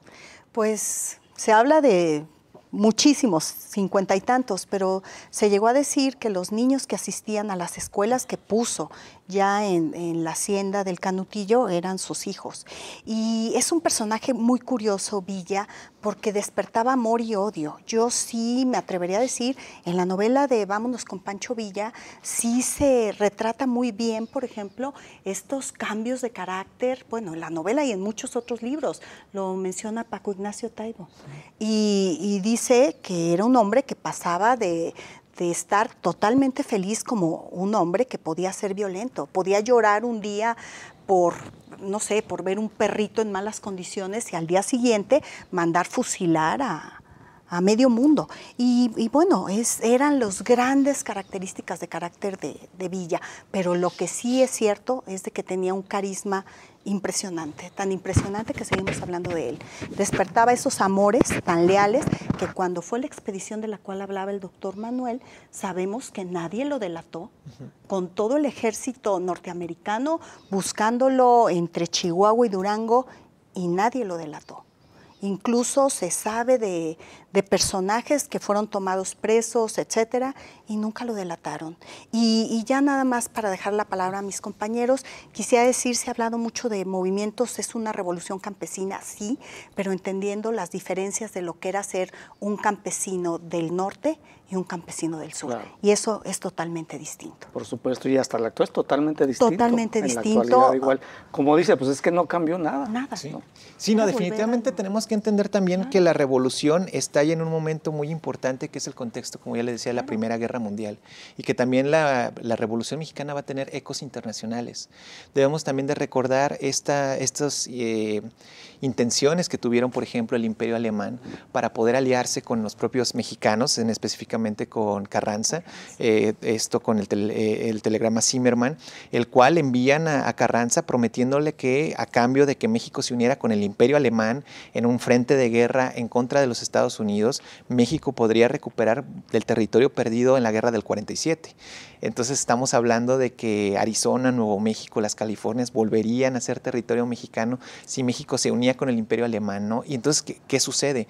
Pues se habla de muchísimos, cincuenta y tantos, pero se llegó a decir que los niños que asistían a las escuelas que puso ya en, la hacienda del Canutillo eran sus hijos. Y es un personaje muy curioso, Villa, porque despertaba amor y odio. Yo sí me atrevería a decir, en la novela de Vámonos con Pancho Villa, sí se retrata muy bien, por ejemplo, estos cambios de carácter, bueno, en la novela y en muchos otros libros, lo menciona Paco Ignacio Taibo. y dice que era un hombre que pasaba de, de estar totalmente feliz como un hombre que podía ser violento, podía llorar un día por, no sé, por ver un perrito en malas condiciones y al día siguiente mandar fusilar a, a medio mundo. Y, bueno, eran las grandes características de carácter de, Villa, pero lo que sí es cierto es de que tenía un carisma impresionante, tan impresionante que seguimos hablando de él. Despertaba esos amores tan leales que cuando fue la expedición de la cual hablaba el doctor Manuel, sabemos que nadie lo delató, con todo el ejército norteamericano buscándolo entre Chihuahua y Durango y nadie lo delató. Incluso se sabe de, personajes que fueron tomados presos, etcétera, y nunca lo delataron. Y, y, ya nada más para dejar la palabra a mis compañeros, quisiera decir, se ha hablado mucho de movimientos, es una revolución campesina, sí, pero entendiendo las diferencias de lo que era ser un campesino del norte un campesino del sur. Y eso es totalmente distinto. Por supuesto, y hasta la actual es totalmente distinto. Totalmente distinto. igual, como dice, pues es que no cambió nada. Nada. Sí, ¿no? definitivamente tenemos que entender también que la revolución está ahí en un momento muy importante que es el contexto, como ya le decía, de la Primera Guerra Mundial. Y que también la, la, revolución mexicana va a tener ecos internacionales. Debemos también de recordar esta, estos... Eh, intenciones que tuvieron, por ejemplo, el imperio alemán para poder aliarse con los propios mexicanos, en específicamente con Carranza, eh, esto con el, eh, telegrama Zimmerman, el cual envían a, Carranza prometiéndole que a cambio de que México se uniera con el imperio alemán en un frente de guerra en contra de los Estados Unidos, México podría recuperar del territorio perdido en la guerra del 47. Entonces estamos hablando de que Arizona, Nuevo México, las Californias volverían a ser territorio mexicano si México se unía con el imperio alemán, ¿no? Y entonces, ¿qué, sucede?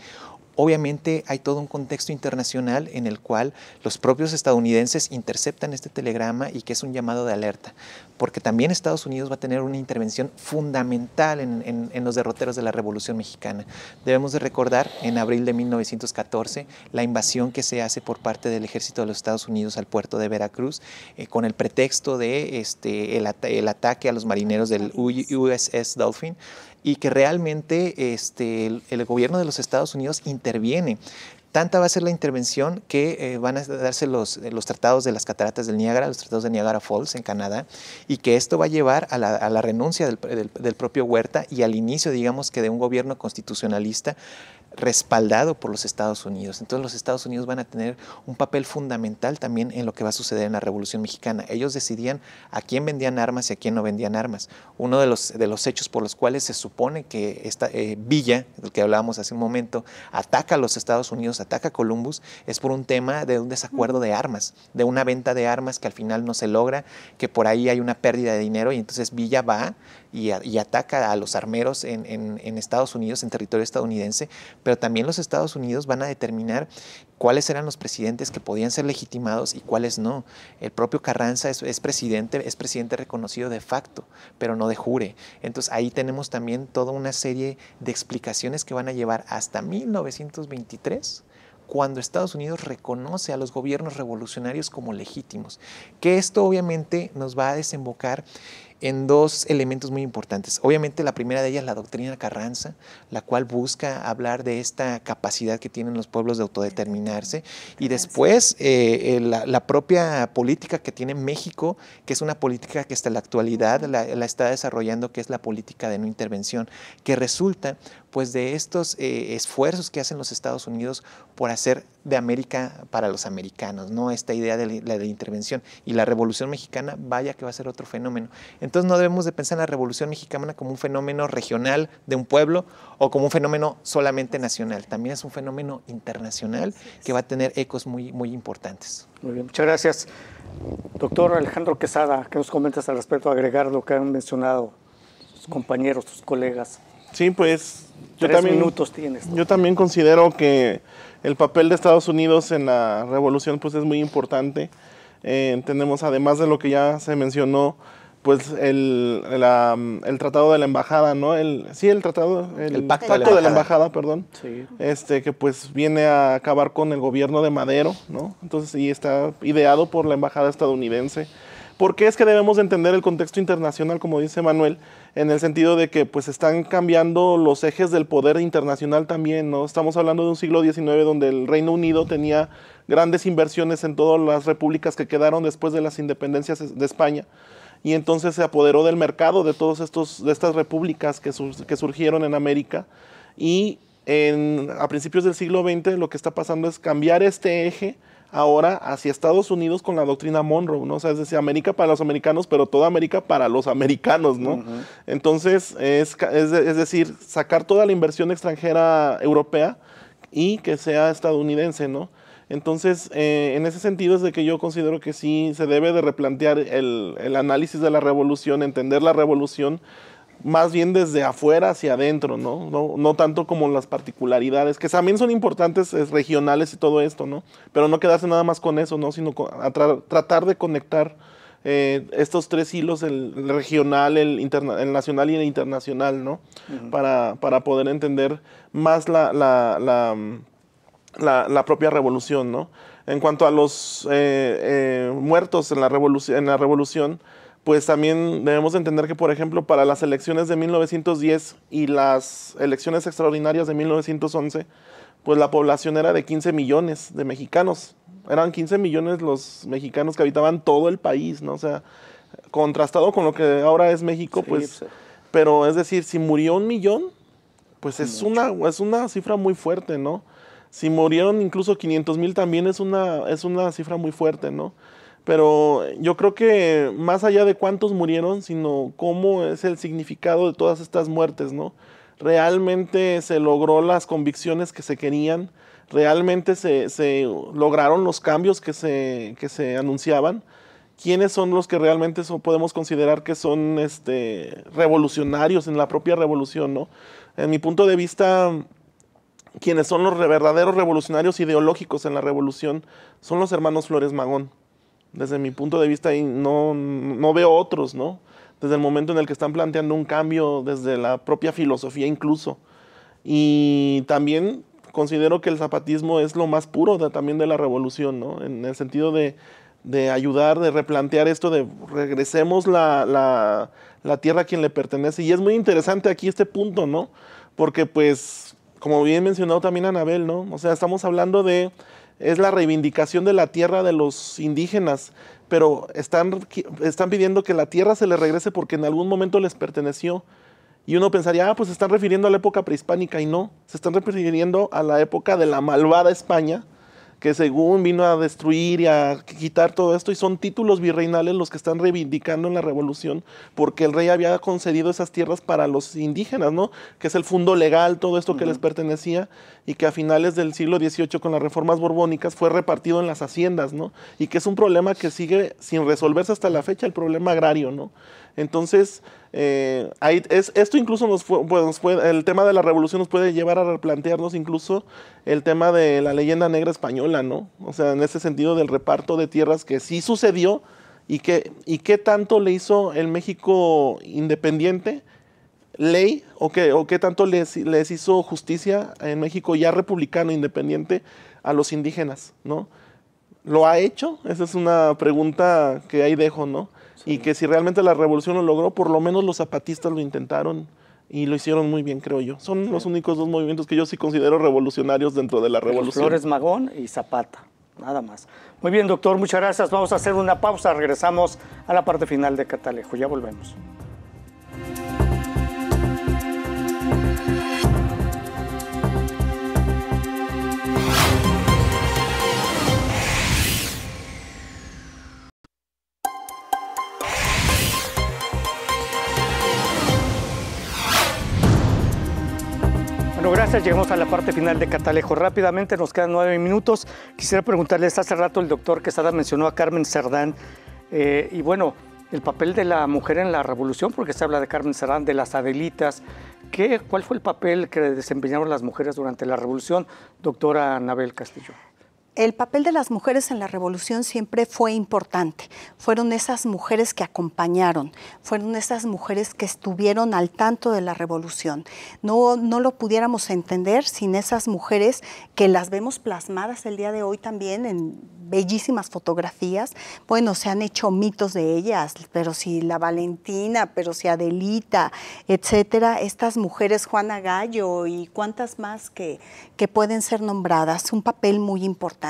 Obviamente hay todo un contexto internacional en el cual los propios estadounidenses interceptan este telegrama y que es un llamado de alerta, porque también Estados Unidos va a tener una intervención fundamental en, los derroteros de la Revolución Mexicana. Debemos de recordar en abril de 1914 la invasión que se hace por parte del ejército de los Estados Unidos al puerto de Veracruz eh, con el pretexto de este, el, ataque a los marineros del USS Dolphin y que realmente este, el, gobierno de los Estados Unidos interviene. Tanta va a ser la intervención que eh, van a darse los, los, tratados de las cataratas del Niágara, los tratados de Niágara Falls en Canadá, y que esto va a llevar a la, renuncia del, del, propio Huerta y al inicio, digamos, que de un gobierno constitucionalista respaldado por los Estados Unidos. Entonces los Estados Unidos van a tener un papel fundamental también en lo que va a suceder en la Revolución Mexicana. Ellos decidían a quién vendían armas y a quién no vendían armas. Uno de los, de los hechos por los cuales se supone que esta eh, villa, del que hablábamos hace un momento, ataca a los Estados Unidos, ataca a Columbus, es por un tema de un desacuerdo de armas, de una venta de armas que al final no se logra, que por ahí hay una pérdida de dinero y entonces Villa va y, ataca a los armeros en, Estados Unidos, en territorio estadounidense, pero también los Estados Unidos van a determinar cuáles eran los presidentes que podían ser legitimados y cuáles no. El propio Carranza es presidente, es presidente reconocido de facto, pero no de jure. Entonces ahí tenemos también toda una serie de explicaciones que van a llevar hasta 1923 cuando Estados Unidos reconoce a los gobiernos revolucionarios como legítimos, que esto obviamente nos va a desembocar en dos elementos muy importantes. Obviamente la primera de ellas, la doctrina Carranza, la cual busca hablar de esta capacidad que tienen los pueblos de autodeterminarse y después eh, eh, la, propia política que tiene México, que es una política que hasta la actualidad la, está desarrollando, que es la política de no intervención, que resulta pues de estos eh, esfuerzos que hacen los Estados Unidos por hacer de América para los americanos, ¿no? Esta idea de la, intervención y la Revolución Mexicana, vaya que va a ser otro fenómeno. Entonces no debemos de pensar en la Revolución Mexicana como un fenómeno regional de un pueblo o como un fenómeno solamente nacional. También es un fenómeno internacional que va a tener ecos muy, muy importantes. Muy bien, muchas gracias. Doctor Alejandro Quesada, ¿qué nos comentas al respecto? Agregar lo que han mencionado sus compañeros, sus colegas. Sí, pues yo Tres minutos tienes. Yo también considero que el papel de Estados Unidos en la revolución pues es muy importante. Eh, tenemos además de lo que ya se mencionó, pues el, tratado de la embajada, ¿no? El, sí, el tratado, el, pacto, de, la embajada, perdón. Sí. Este, que pues viene a acabar con el gobierno de Madero, ¿no? Entonces, y está ideado por la embajada estadounidense. Porque es que debemos entender el contexto internacional, como dice Manuel, en el sentido de que pues están cambiando los ejes del poder internacional también, ¿no? Estamos hablando de un siglo XIX donde el Reino Unido tenía grandes inversiones en todas las repúblicas que quedaron después de las independencias de España y entonces se apoderó del mercado de todas estas repúblicas que, surgieron en América y en, a principios del siglo XX lo que está pasando es cambiar este eje ahora hacia Estados Unidos con la doctrina Monroe, ¿no? O sea, es decir, América para los americanos, pero toda América para los americanos, ¿no? Entonces, es, es, decir, sacar toda la inversión extranjera europea y que sea estadounidense, ¿no? Entonces, eh, en ese sentido es de que yo considero que sí se debe de replantear el, análisis de la revolución, entender la revolución más bien desde afuera hacia adentro, ¿no? ¿no? tanto como las particularidades, que también son importantes regionales y todo esto, ¿no? Pero no quedarse nada más con eso, ¿no? Sino tratar de conectar eh, estos tres hilos, el regional, el, el nacional y el internacional, ¿no? para, poder entender más la mm, la, propia revolución, ¿no? En cuanto a los eh, eh, muertos en la, revolución, en la revolución, pues también debemos entender que, por ejemplo, para las elecciones de 1910 y las elecciones extraordinarias de 1911, pues la población era de 15 millones de mexicanos. Eran 15 millones los mexicanos que habitaban todo el país, ¿no? O sea, contrastado con lo que ahora es México, pues... pues eh. Pero es decir, si murió un millón, pues es una, es una cifra muy fuerte, ¿no? Si murieron incluso 500 mil también es una, es una cifra muy fuerte, ¿no? Pero yo creo que más allá de cuántos murieron, sino cómo es el significado de todas estas muertes, ¿no? Realmente se logró las convicciones que se querían, realmente se, se lograron los cambios que se, que se anunciaban quiénes son los que realmente podemos considerar que son este, revolucionarios en la propia revolución, ¿no? En mi punto de vista, quienes son los verdaderos revolucionarios ideológicos en la revolución son los hermanos Flores Magón. Desde mi punto de vista, y no, no veo otros, ¿no? Desde el momento en el que están planteando un cambio desde la propia filosofía incluso. Y también considero que el zapatismo es lo más puro también de la revolución, ¿no? En el sentido de, de ayudar, de replantear esto, de regresemos la, la, la tierra a quien le pertenece. Y es muy interesante aquí este punto, ¿no? Porque pues como bien mencionado también Anabel, ¿no? O sea, estamos hablando de, es la reivindicación de la tierra de los indígenas, pero están, están pidiendo que la tierra se les regrese porque en algún momento les perteneció. Y uno pensaría, ah, pues se están refiriendo a la época prehispánica y no, se están refiriendo a la época de la malvada España, que según vino a destruir y a quitar todo esto, y son títulos virreinales los que están reivindicando en la revolución, porque el rey había concedido esas tierras para los indígenas, ¿no? Que es el fondo legal, todo esto que les pertenecía, y que a finales del siglo XVIII, con las reformas borbónicas, fue repartido en las haciendas, ¿no? Y que es un problema que sigue sin resolverse hasta la fecha, el problema agrario, ¿no? Entonces, eh, ahí es, esto incluso nos, fue, el tema de la revolución nos puede llevar a replantearnos incluso el tema de la leyenda negra española, ¿no? O sea, en ese sentido del reparto de tierras que sí sucedió y que, y qué tanto le hizo el México independiente ley o qué, o qué tanto les hizo justicia en México ya republicano independiente a los indígenas, ¿no? ¿Lo ha hecho? Esa es una pregunta que ahí dejo, ¿no? y que si realmente la revolución lo logró, por lo menos los zapatistas lo intentaron y lo hicieron muy bien, creo yo. Son los únicos dos movimientos que yo sí considero revolucionarios dentro de la revolución. Flores Magón y Zapata, nada más. Muy bien, doctor, muchas gracias. Vamos a hacer una pausa. Regresamos a la parte final de Catalejo. Ya volvemos. Llegamos a la parte final de Catalejo. Rápidamente, nos quedan nueve minutos. Quisiera preguntarles, hace rato el doctor Quesada mencionó a Carmen Cerdán. Eh, y bueno, el papel de la mujer en la revolución, porque se habla de Carmen Cerdán, de las Adelitas. ¿Qué, ¿Cuál fue el papel que desempeñaron las mujeres durante la revolución, doctora Anabel Castillo? El papel de las mujeres en la revolución siempre fue importante. Fueron esas mujeres que acompañaron, fueron esas mujeres que estuvieron al tanto de la revolución. No, no lo pudiéramos entender sin esas mujeres que las vemos plasmadas el día de hoy también en bellísimas fotografías. Bueno, se han hecho mitos de ellas, pero si la Valentina, pero si Adelita, etcétera, estas mujeres, Juana Gallo y cuántas más que, que pueden ser nombradas, un papel muy importante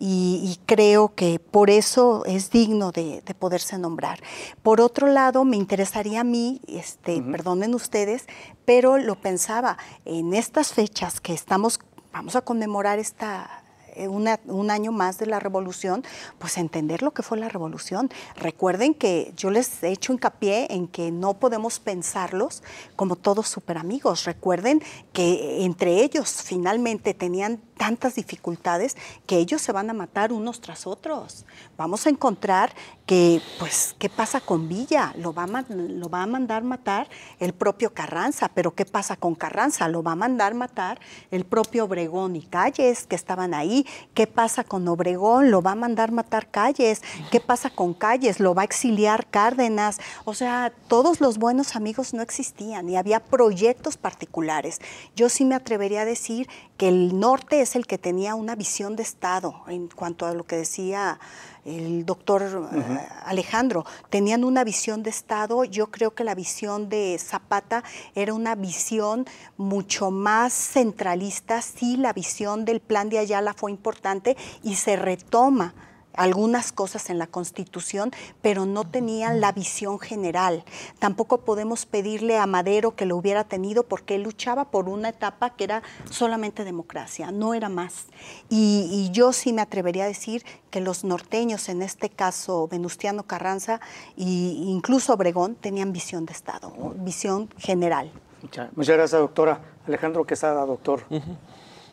y, creo que por eso es digno de, poderse nombrar. Por otro lado, me interesaría a mí, este, perdonen ustedes, pero lo pensaba, en estas fechas que estamos, vamos a conmemorar esta eh, un año más de la revolución, pues entender lo que fue la revolución. Recuerden que yo les he hecho hincapié en que no podemos pensarlos como todos super amigos. Recuerden que entre ellos finalmente tenían tantas dificultades que ellos se van a matar unos tras otros. Vamos a encontrar que, pues, ¿qué pasa con Villa? Lo va, a, lo va a mandar matar el propio Carranza, pero ¿qué pasa con Carranza? Lo va a mandar matar el propio Obregón y Calles, que estaban ahí ¿qué pasa con Obregón? Lo va a mandar matar Calles, ¿qué pasa con Calles? Lo va a exiliar Cárdenas. O sea, todos los buenos amigos no existían y había proyectos particulares. Yo sí me atrevería a decir que el norte es el que tenía una visión de Estado en cuanto a lo que decía el doctor eh, Alejandro, tenían una visión de Estado. Yo creo que la visión de Zapata era una visión mucho más centralista. Sí, la visión del plan de Ayala fue importante y se retoma algunas cosas en la Constitución, pero no tenían la visión general. Tampoco podemos pedirle a Madero que lo hubiera tenido porque él luchaba por una etapa que era solamente democracia, no era más. Y, yo sí me atrevería a decir que los norteños, en este caso Venustiano Carranza e incluso Obregón, tenían visión de Estado, visión general. Muchas, gracias, doctora. Alejandro Quesada, doctor.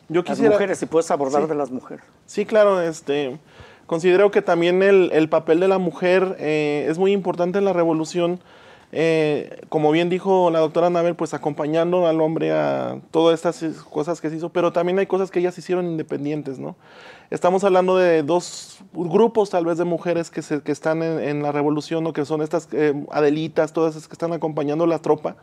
Yo quisiera... mujeres, si puedes abordar de las mujeres. Sí, claro, este... Considero que también el, el papel de la mujer eh, es muy importante en la revolución. Eh, como bien dijo la doctora Nabel, pues acompañando al hombre a todas estas cosas que se hizo, pero también hay cosas que ellas hicieron independientes, ¿no? Estamos hablando de dos grupos tal vez de mujeres que, se, que están en, la revolución o que son estas eh, Adelitas, todas esas que están acompañando la tropa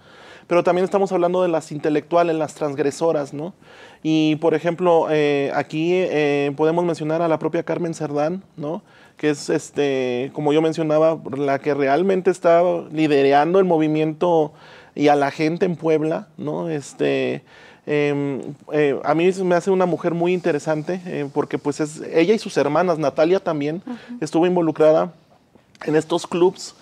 pero también estamos hablando de las intelectuales, las transgresoras, ¿no? Y por ejemplo, eh, aquí eh, podemos mencionar a la propia Carmen Cerdán, ¿no? que es, este, como yo mencionaba, la que realmente está liderando el movimiento y a la gente en Puebla, ¿no? Este, em, eh, a mí me hace una mujer muy interesante porque pues es ella y sus hermanas, Natalia también, estuvo involucrada en estos clubs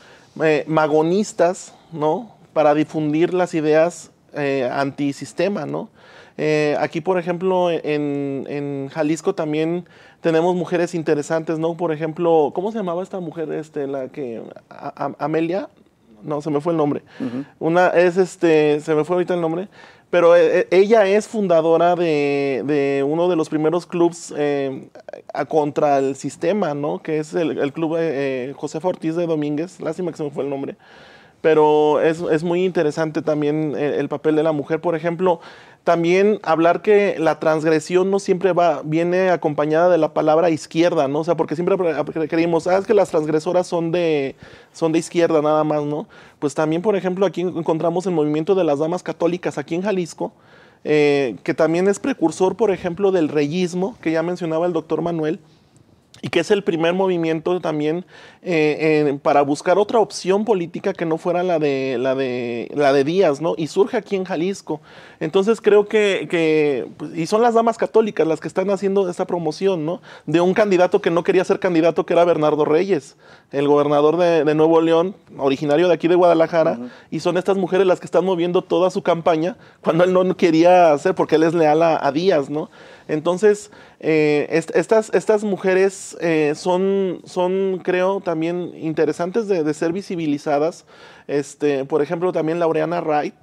magonistas, ¿no? para difundir las ideas eh, antisistema, ¿no? Eh, aquí, por ejemplo, en, Jalisco también tenemos mujeres interesantes, ¿no? Por ejemplo, ¿cómo se llamaba esta mujer, este, la que, Amelia? No, se me fue el nombre. Una es, este, se me fue ahorita el nombre, pero eh, ella es fundadora de, uno de los primeros clubs contra el sistema, ¿no? Que es el, el club José Ortiz de Domínguez, lástima que se me fue el nombre pero es, muy interesante también eh, el, papel de la mujer, por ejemplo. También hablar que la transgresión no siempre va, viene acompañada de la palabra izquierda, ¿no? O sea, porque siempre creímos, ah, que las transgresoras son de, son de izquierda nada más, ¿no? Pues también, por ejemplo, aquí encontramos el movimiento de las damas católicas aquí en Jalisco, eh, que también es precursor, por ejemplo, del reyismo, que ya mencionaba el doctor Manuel, y que es el primer movimiento también eh, para buscar otra opción política que no fuera la de, la de, la Díaz, ¿no? Y surge aquí en Jalisco. Entonces creo que, pues, y son las damas católicas las que están haciendo esta promoción, ¿no? De un candidato que no quería ser candidato, que era Bernardo Reyes, el gobernador de, Nuevo León, originario de aquí de Guadalajara, y son estas mujeres las que están moviendo toda su campaña cuando él no quería hacer, porque él es leal a Díaz, ¿no? Entonces, eh, estas, estas mujeres eh, son, son, creo, también interesantes de, ser visibilizadas. Este, por ejemplo, también Laureana Wright,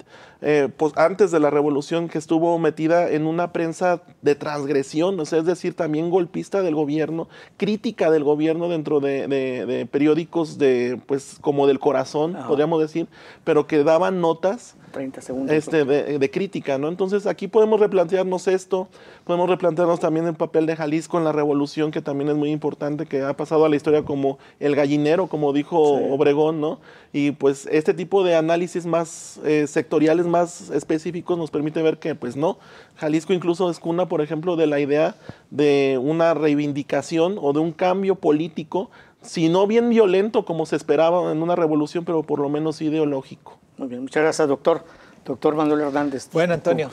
eh, pues, antes de la revolución, que estuvo metida en una prensa de transgresión, es decir, también golpista del gobierno, crítica del gobierno dentro de, periódicos de, pues, como del corazón, podríamos decir, pero que daban notas 30 segundos. Este, de, crítica, ¿no? Entonces aquí podemos replantearnos esto, podemos replantearnos también el papel de Jalisco en la revolución, que también es muy importante, que ha pasado a la historia como el gallinero, como dijo Obregón, ¿no? Y pues este tipo de análisis más eh, sectoriales, más específicos, nos permite ver que, pues no, Jalisco incluso es cuna, por ejemplo, de la idea de una reivindicación o de un cambio político si no bien violento como se esperaba en una revolución, pero por lo menos ideológico. Muy bien, muchas gracias, doctor. Doctor Manuel Hernández. Bueno, Antonio,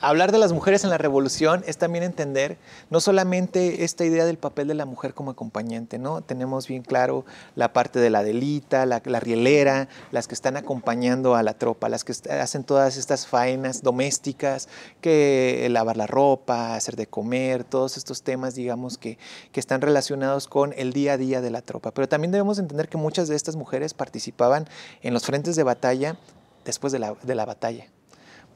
hablar de las mujeres en la revolución es también entender no solamente esta idea del papel de la mujer como acompañante, ¿no? Tenemos bien claro la parte de la delita, la, rielera, las que están acompañando a la tropa, las que hacen todas estas faenas domésticas, que lavar la ropa, hacer de comer, todos estos temas, digamos, que, que están relacionados con el día a día de la tropa. Pero también debemos entender que muchas de estas mujeres participaban en los frentes de batalla después de la, batalla.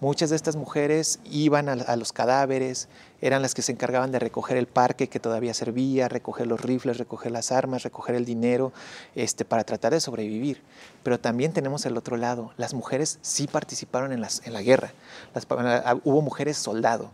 Muchas de estas mujeres iban a, los cadáveres, eran las que se encargaban de recoger el parque que todavía servía, recoger los rifles, recoger las armas, recoger el dinero, este, para tratar de sobrevivir. Pero también tenemos el otro lado, las mujeres sí participaron en, la guerra, hubo mujeres soldado,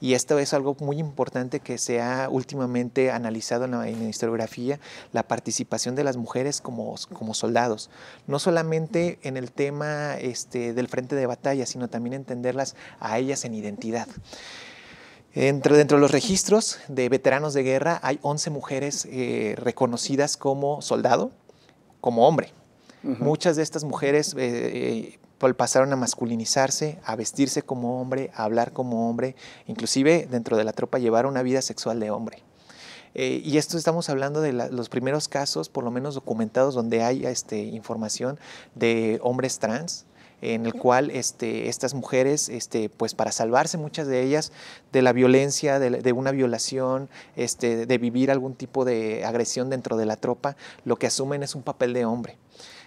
y esto es algo muy importante que se ha últimamente analizado en la, historiografía, la participación de las mujeres como, como soldados, no solamente en el tema este, del frente de batalla, sino también entenderlas a ellas en identidad. Dentro, dentro, de los registros de veteranos de guerra hay 11 mujeres eh, reconocidas como soldado, como hombre. Muchas de estas mujeres eh, eh, pasaron a masculinizarse, a vestirse como hombre, a hablar como hombre, inclusive dentro de la tropa llevar una vida sexual de hombre. Eh, y esto estamos hablando de los primeros casos, por lo menos documentados, donde hay este, información de hombres trans, en el cual este, estas mujeres, este, pues para salvarse muchas de ellas de la violencia, de, una violación, este, de vivir algún tipo de agresión dentro de la tropa, lo que asumen es un papel de hombre.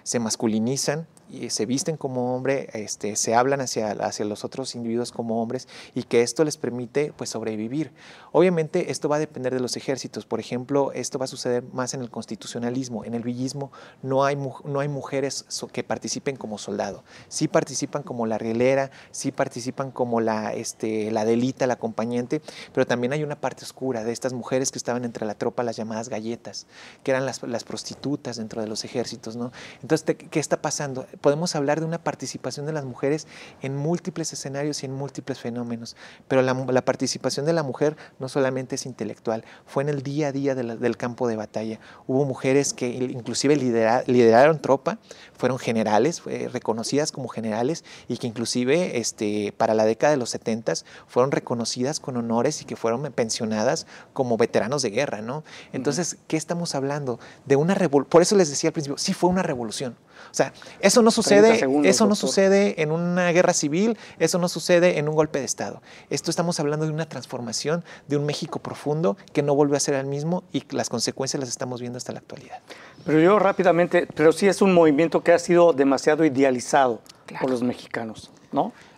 Se masculinizan, se visten como hombre, este, se hablan hacia, hacia los otros individuos como hombres y que esto les permite pues, sobrevivir. Obviamente esto va a depender de los ejércitos, por ejemplo, esto va a suceder más en el constitucionalismo, en el villismo no hay, no hay mujeres que participen como soldado, sí participan como la rielera, sí participan como la, este, la delita, la acompañante, pero también hay una parte oscura de estas mujeres que estaban entre la tropa, las llamadas galletas, que eran las, las prostitutas dentro de los ejércitos. ¿no? Entonces, ¿qué está pasando? podemos hablar de una participación de las mujeres en múltiples escenarios y en múltiples fenómenos, pero la, participación de la mujer no solamente es intelectual, fue en el día a día del campo de batalla. Hubo mujeres que inclusive lideraron tropa, fueron generales, reconocidas como generales y que inclusive este, para la década de los 70 fueron reconocidas con honores y que fueron pensionadas como veteranos de guerra, ¿no? Entonces, ¿qué estamos hablando? De una por eso les decía al principio, sí fue una revolución. O sea, eso no sucede, eso no sucede en una guerra civil, eso no sucede en un golpe de Estado. Esto estamos hablando de una transformación de un México profundo que no vuelve a ser el mismo y las consecuencias las estamos viendo hasta la actualidad. Pero yo rápidamente, pero sí es un movimiento que ha sido demasiado idealizado por los mexicanos.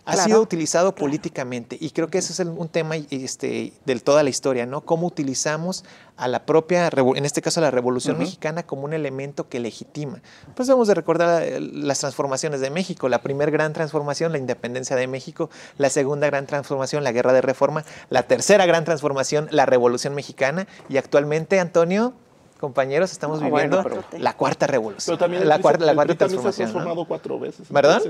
Ha sido utilizado políticamente y creo que ese es un tema este, de toda la historia, ¿no? Cómo utilizamos a la propia, en este caso a la Revolución Mexicana, como un elemento que legitima. Pues debemos de recordar eh, las transformaciones de México, la primera gran transformación, la independencia de México, la segunda gran transformación, la Guerra de Reforma, la tercera gran transformación, la Revolución Mexicana y actualmente, Antonio, compañeros, estamos ah, viviendo la cuarta revolución. Pero también la, cuarta, la cuarta transformación. transformado cuatro veces. ¿Verdad?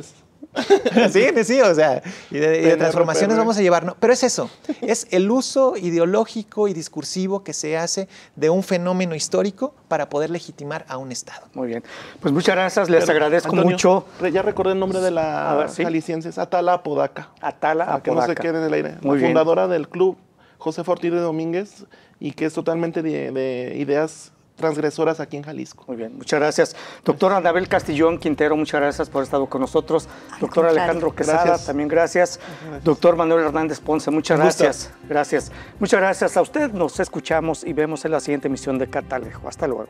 sí, sí, o sea, y de, transformaciones vamos a llevar, Pero es eso, es el uso ideológico y discursivo que se hace de un fenómeno histórico para poder legitimar a un Estado. Muy bien, pues muchas gracias, les agradezco mucho. Ya recordé el nombre de la Atala Apodaca. Atala Apodaca. que no se quede en el aire. fundadora del club, José Fortí de Domínguez, y que es totalmente de, de ideas transgresoras aquí en Jalisco. Muy bien, muchas gracias. Doctora Anabel Castillón Quintero, muchas gracias por haber estado con nosotros. Doctor Alejandro Quesada, también gracias. Doctor Manuel Hernández Ponce, muchas gracias. Gracias. Muchas gracias a usted. Nos escuchamos y vemos en la siguiente emisión de Catalejo. Hasta luego.